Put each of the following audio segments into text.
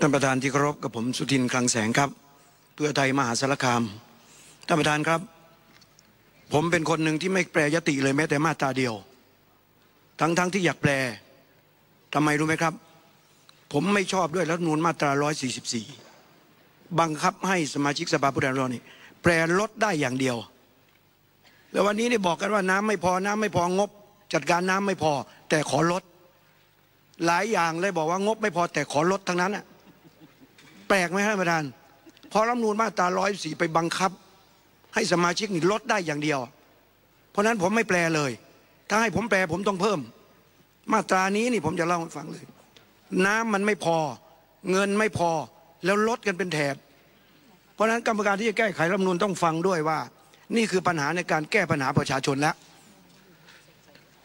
ท่านประธานที่เคารพกับผมสุทินคลังแสงครับเพื่อไทยมหาสารคามท่านประธานครับ ผมเป็นคนหนึ่งที่ไม่แปลยติเลยแม้แต่มาตราเดียว ทั้งๆทที่อยากแปลทำไมรู้ไหมครับผมไม่ชอบด้วยรัฐนูลมาตรา144บังคับให้สมาชิกสภาผู้แทนราษฎรนี่ แปลลดได้อย่างเดียวแล้ววันนี้ได้บอกกันว่าน้ำไม่พอน้ำไม่พองบ จัดการน้ำไม่พอ แต่ขอลดหลายอย่างเลยบอกว่างบไม่พอ แต่ขอลดทั้งนั้นอ่ะแปลกไหมครับประธาน พอรัฐนูลมาตราร้อยสี่ไปบังคับ ให้สมาชิกนี่ลดได้อย่างเดียว เพราะนั้นผมไม่แปลเลย ถ้าให้ผมแปลผมต้องเพิ่ม มาตรานี้นี่ผมจะเล่าให้ฟังเลย น้ำมันไม่พอ เงินไม่พอแล้วลดกันเป็นแถบเพราะนั้นกรรมการที่จะแก้ไขรัฐนูลต้องฟังด้วยว่า นี่คือปัญหาในการแก้ปัญหาประชาชนแล้ว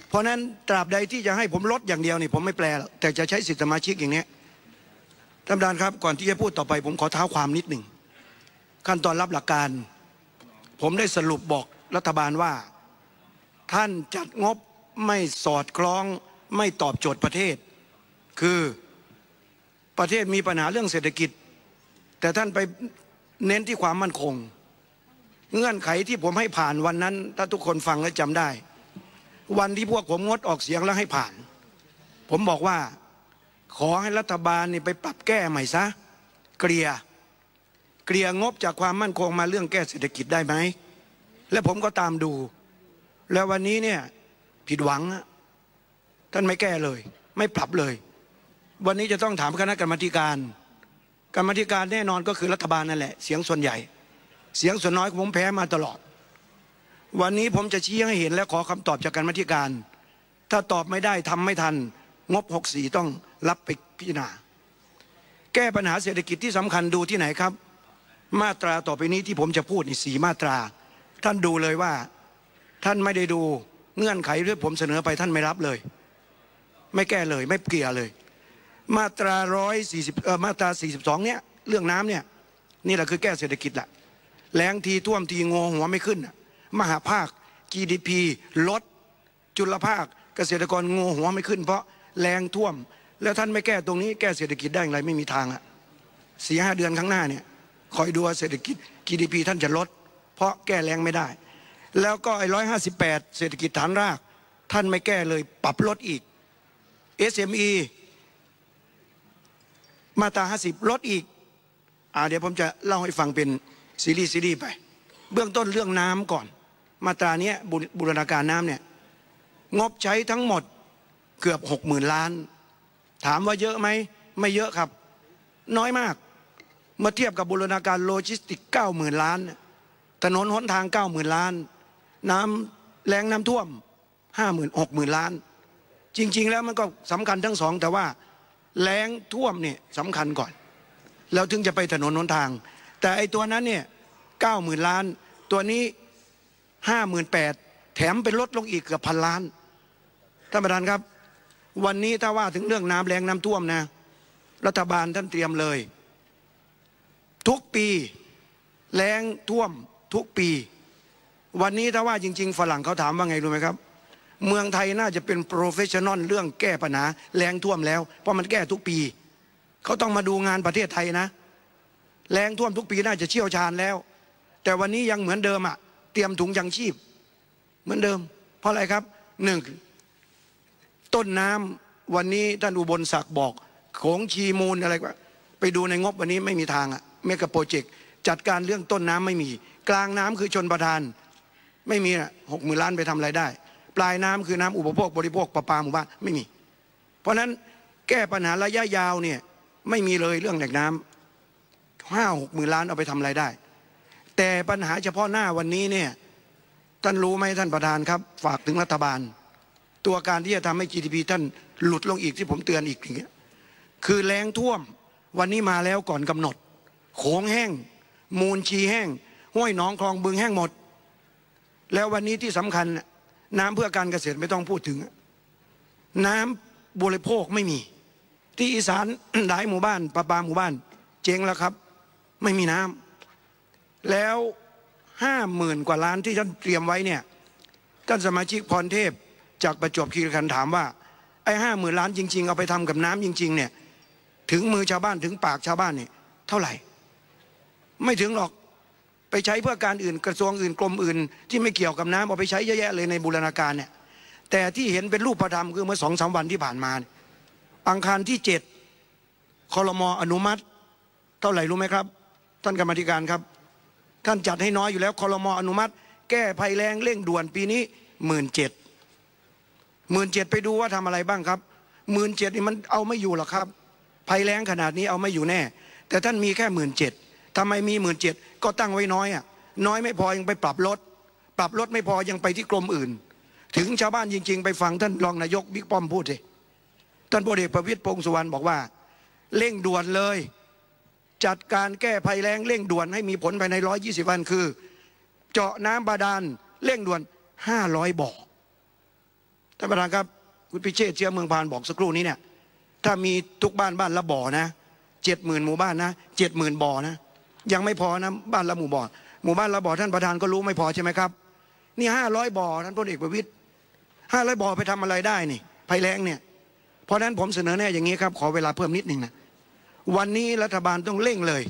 เพราะนั้นตราบใดที่จะให้ผมลดอย่างเดียวนี่ผมไม่แปลแต่จะใช้สิทธิสมาชิกอย่างนี้ท่านประธานครับก่อนที่จะพูดต่อไปผมขอเท้าความนิดหนึ่งขั้นตอนรับหลักการ ผมได้สรุปบอกรัฐบาลว่า ท่านจัดงบไม่สอดคล้องไม่ตอบโจทย์ประเทศ คือประเทศมีปัญหาเรื่องเศรษฐกิจ แต่ท่านไปเน้นที่ความมั่นคง เงื่อนไขที่ผมให้ผ่านวันนั้นถ้าทุกคนฟังและจำได้ วันที่พวกผมงดออกเสียงแล้วให้ผ่าน ผมบอกว่าขอให้รัฐบาลนี่ไปปรับแก้ใหม่ซะ เกลี่ยเกลี่ยงบจากความมั่นคงมาเรื่องแก้เศรษฐกิจได้ไหม และผมก็ตามดู แล้ววันนี้เนี่ยผิดหวังท่านไม่แก้เลย ไม่ปรับเลย วันนี้จะต้องถามคณะกรรมการกรรมการแน่นอนก็คือ รัฐบาลนั่นแหละ เสียงส่วนใหญ่ เสียงส่วนน้อยผมแพ้มาตลอด วันนี้ผมจะชี้ให้เห็น และขอคำตอบจากกรรมการ ถ้าตอบไม่ได้ทำไม่ทัน งบหกสี่ต้องรับไปพิจารณาแก้ปัญหาเศรษฐกิจที่สำคัญดูที่ไหนครับ มาตราต่อไปนี้ที่ผมจะพูดนี่สีมาตรา ท่านดูเลยว่าท่านไม่ได้ดู เงื่อนไขทรือผมเสนอไปท่านไม่รับเลย ไม่แก้เลย ไม่เกี่ยเลย มาตราร้อยสี่สิบเออมาตราสี่สิบสองเนี่ยเรื่องน้ำเนี่ย นี่แหละคือแก้เศรษฐกิจแหละแรงทีท่วมทีงงหัวไม่ขึ้นมหาภาค GDP ลดจุลภาค เกษตรกรงงหัวไม่ขึ้นเพราะแรงท่วมแล้วท่านไม่แก้ตรงนี้แก้เศรษฐกิจได้อย่างไรไม่มีทางอะสี่ห้าเดือนข้างหน้าเนี่ยคอยดูว่าเศรษฐกิจ GDP ท่านจะลด เพราะแก้แรงไม่ได้ แล้วก็ไอ้ร้อยห้าสิบแปดเศรษฐกิจฐานราก ท่านไม่แก้เลยปรับลดอีก SME มาตราห้าสิบลดอีกอ่าเดี๋ยวผมจะเล่าให้ฟังเป็นซีรีส์ซีรีส์ไปเบื้องต้นเรื่องน้ำก่อนมาตราเนี้ยบูรณาการน้ำเนี่ยงบใช้ทั้งหมดเกือบหกหมื่นล้านถามว่าเยอะไหมไม่เยอะครับ น้อยมากเมื่อเทียบกับบูรณาการโลจิสติกเก้าหมื่นล้านถนนหนทางเก้าหมื่นล้านน้ำแรงน้ำท่วมห้าหมื่นหกหมื่นล้าน จริง ๆแล้วมันก็สำคัญทั้งสองแต่ว่าแรงท่วมเนี่ยสำคัญก่อน แล้วถึงจะไปถนนหนทาง แต่ไอ้ตัวนั้นเนี่ยเก้าหมื่นล้าน ตัวนี้ห้าหมื่นแปดแถมเป็นลดลงอีกเกือบพันล้านท่านประธานครับวันนี้ถ้าว่าถึงเรื่องน้ำแรงน้ำท่วมนะ รัฐบาลท่านเตรียมเลย ทุกปีแรงท่วมทุกปี วันนี้ถ้าว่าจริงๆ ฝรั่งเขาถามว่าไงรู้ไหมครับ เมืองไทยน่าจะเป็นโปรเฟชชั่นอลเรื่องแก้ปัญหาแรงท่วมแล้ว เพราะมันแก้ทุกปี เขาต้องมาดูงานประเทศไทยนะแรงท่วมทุกปีน่าจะเชี่ยวชาญแล้ว แต่วันนี้ยังเหมือนเดิมอะเตรียมถุงยังชีพ เหมือนเดิม เพราะอะไรครับหนึ่งต้นน้ำวันนี้ท่านอุบลศักดิ์บอก ของชีมูลอะไรก็ไปดูในงบวันนี้ไม่มีทางอะเม่กับโปรเจกต์จัดการเรื่องต้นน้ำไม่มีกลางน้ำคือชนประทาน ไม่มีอะหกหมื่นล้านไปทำอะไรได้ ปลายน้ำคือน้ำอุปโภคบริโภคประปาหมู่บ้านไม่มี เพราะฉะนั้นแก้ปัญหาระยะยาวเนี่ยไม่มีเลยเรื่องแหล่งน้ำห้าหกหมื่นล้านเอาไปทำอะไรได้ แต่ปัญหาเฉพาะหน้าวันนี้เนี่ยท่านรู้ไหมท่านประธานครับฝากถึงรัฐบาลตัวการที่จะทำให้ GDP ท่านหลุดลงอีกที่ผมเตือนอีกอย่างเงี้ยคือแรงท่วมวันนี้มาแล้วก่อนกำหนดโขงแห้ง มูลชีแห้ง ห้วยหนองคลองบึงแห้งหมด แล้ววันนี้ที่สำคัญน้ำเพื่อการเกษตรไม่ต้องพูดถึง น้ำบริโภคไม่มี ที่อีสานหลายหมู่บ้าน ประปาหมู่บ้าน เจ๊งแล้วครับ ไม่มีน้ำ แล้วห้าหมื่นกว่าล้านที่ท่านเตรียมไว้เนี่ยท่านสมาชิกพรเทพจากประจวบคีรีขันถามว่า ไอ้ห้าหมื่นล้านจริงๆเอาไปทำกับน้ำจริงๆเนี่ยถึงมือชาวบ้านถึงปากชาวบ้านเนี่ยเท่าไหร่ ไม่ถึงหรอกไปใช้เพื่อการอื่น กระทรวงอื่นกรมอื่น ที่ไม่เกี่ยวกับน้ำเอาไปใช้เยอะแยะเลยในบูรณาการเนี่ยแต่ที่เห็นเป็นรูปธรรมคือเมื่อสองสาวันที่ผ่านมา อังคารที่เจ็ดคอรมออนุมัติ เท่าไหร่รู้ไหมครับท่านกรรมธิการครับท่านจัดให้น้อยอยู่แล้วคอรมออนุมัติ แก้ภัยแรงเร่งด่วนปีนี้หมื่นเจ็ดหมื่นเจ็ดไปดูว่าทำอะไรบ้างครับหมื่นเจ็ดนี่มันเอาไม่อยู่หรอกครับภัยแรงขนาดนี้เอาไม่อยู่แน่ แต่ท่านมีแค่หมื่นเจ็ดทำไมมีหมื่นเจ็ดก็ตั้งไว้น้อยอ่ะน้อยไม่พอยังไปปรับลดปรับลดไม่พอยังไปที่กรมอื่น ถึงชาวบ้านจริง ๆ ไปฟังท่านรองนายกบิ๊กป้อมพูดเลยท่านพลเอกประวิตยพงสุวรรณบอกว่าเร่งด่วนเลย จัดการแก้ภัยแรงเร่งด่วนให้มีผลภายใน120 วันคือ เจาะน้ำบาดาลเร่งด่วน500บ่อท่านประธานครับคุณพิเชษเชื้อเมืองพานบอกสักครู่นี้เนี่ย ถ้ามีทุกบ้านบ้านละบ่อนะเจ็ดหมื่นหมู่บ้านนะเจ็ดหมื่นบ่อนะ ยังไม่พอนะบ้านละหมู่บ่อหมู่บ้านละบ่อท่านประธานก็รู้ไม่พอใช่ไหมครับ นี่ห้าร้อยบ่อท่านพลเอกประวิตยห้าร้อยบ่อไปทำอะไรได้นี่ภัยแล้งเนี่ย เพราะนั้นผมเสนอแน่อย่างนี้ครับ ขอเวลาเพิ่มนิดหนึ่งนะวันนี้รัฐบาลต้องเร่งเลย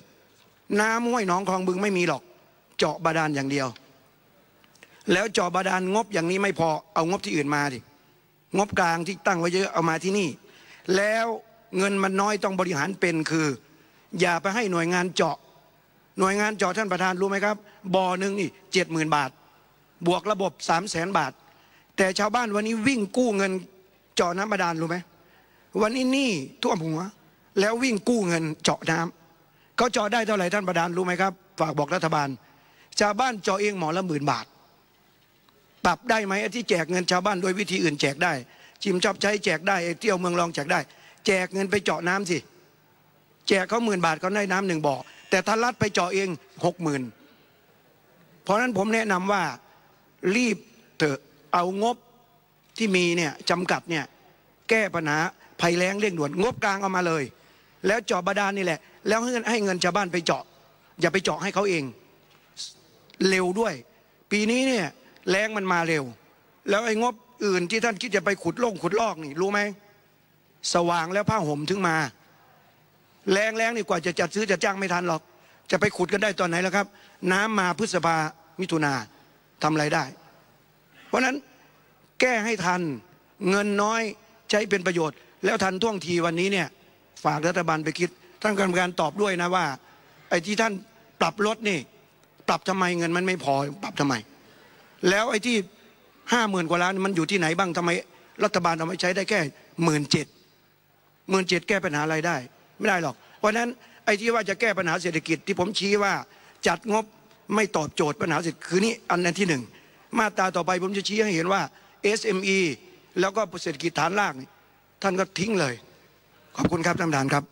น้ำห้วยหนองคลองบึงไม่มีหรอกเจาะบาดาลอย่างเดียว แล้วเจาะบาดาลงบอย่างนี้ไม่พอเอางบที่อื่นมาดิงบกลางที่ตั้งไว้เยอะเอามาที่นี่ แล้วเงินมันน้อยต้องบริหารเป็นคือ อย่าไปให้หน่วยงานเจาะ หน่วยงานเจาะท่านประธานรู้ไหมครับบ่อหนึ่งนี่เจ็ดหมื่นบาท บวกระบบสามแสนบาท แต่ชาวบ้านวันนี้วิ่งกู้เงินเจาะน้ำบาดาลรู้ไหมวันนี้นี่ท่วมหัวแล้ววิ่งกู้เงินเจาะน้ำเขาเจาะได้เท่าไหร่ท่านประธานรู้ไหมครับ ฝากบอกรัฐบาลชาวบ้านเจาะเองหมอละหมื่นบาทปรับได้ไหมที่แจกเงินชาวบ้านโดยวิธีอื่นแจกได้ จิมชอบใช้แจกได้เที่ยวเมืองรองแจกได้ แจกเงินไปเจาะน้ำสิ แจกเขาหมื่นบาทเขาได้น้ำหนึ่งบ่อแต่ถ้ารัดไปเจาะเองหกหมื่นเพราะนั้นผมแนะนำว่า รีบเถอะเอางบที่มีเนี่ยจำกัดเนี่ยแก้ปัญหาภัยแล้งเร่งด่วนงบกลางเอามาเลย แล้วเจาะบาดาลนี่แหละ แล้วให้ให้เงินชาวบ้านไปเจาะอย่าไปเจาะให้เขาเอง เร็วด้วย ปีนี้เนี่ยแรงมันมาเร็ว แล้วไอ้งบอื่นที่ท่านคิดจะไปขุดล่งขุดลอกนี่ รู้ไหมสว่างแล้วผ้าห่มถึงมา แรงแรงนี่กว่าจะจัดซื้อจะจ้างไม่ทันหรอก จะไปขุดกันได้ตอนไหนแล้วครับ น้ำมาพฤษภามิถุนาทำไรได้ เพราะนั้นแก้ให้ทันเงินน้อยใช้เป็นประโยชน์แล้วทันท่วงทีวันนี้เนี่ยฝากรัฐบาลไปคิด ท่านกรรมการตอบด้วยนะว่า ไอ้ที่ท่านปรับลดนี่ปรับทำไมเงินมันไม่พอปรับทำไมแล้วไอ้ที่ห้าหมื่นกว่าล้านมันอยู่ที่ไหนบ้างทำไมรัฐบาลทำไมใช้ได้แค่หมื่นเจ็ดหมื่นเจ็ดแก้ปัญหาอะไรได้ ไม่ได้หรอกเพราะนั้นไอ้ที่ว่าจะแก้ปัญหาเศรษฐกิจที่ผมชี้ว่าจัดงบไม่ตอบโจทย์ปัญหาเศรษฐกิจคือนี่อันนั้นที่หนึ่งมาตราต่อไปผมจะชี้ให้เห็นว่า SME แล้วก็เศรษฐกิจฐานรากท่านก็ทิ้งเลย ขอบคุณครับท่านประธานครับ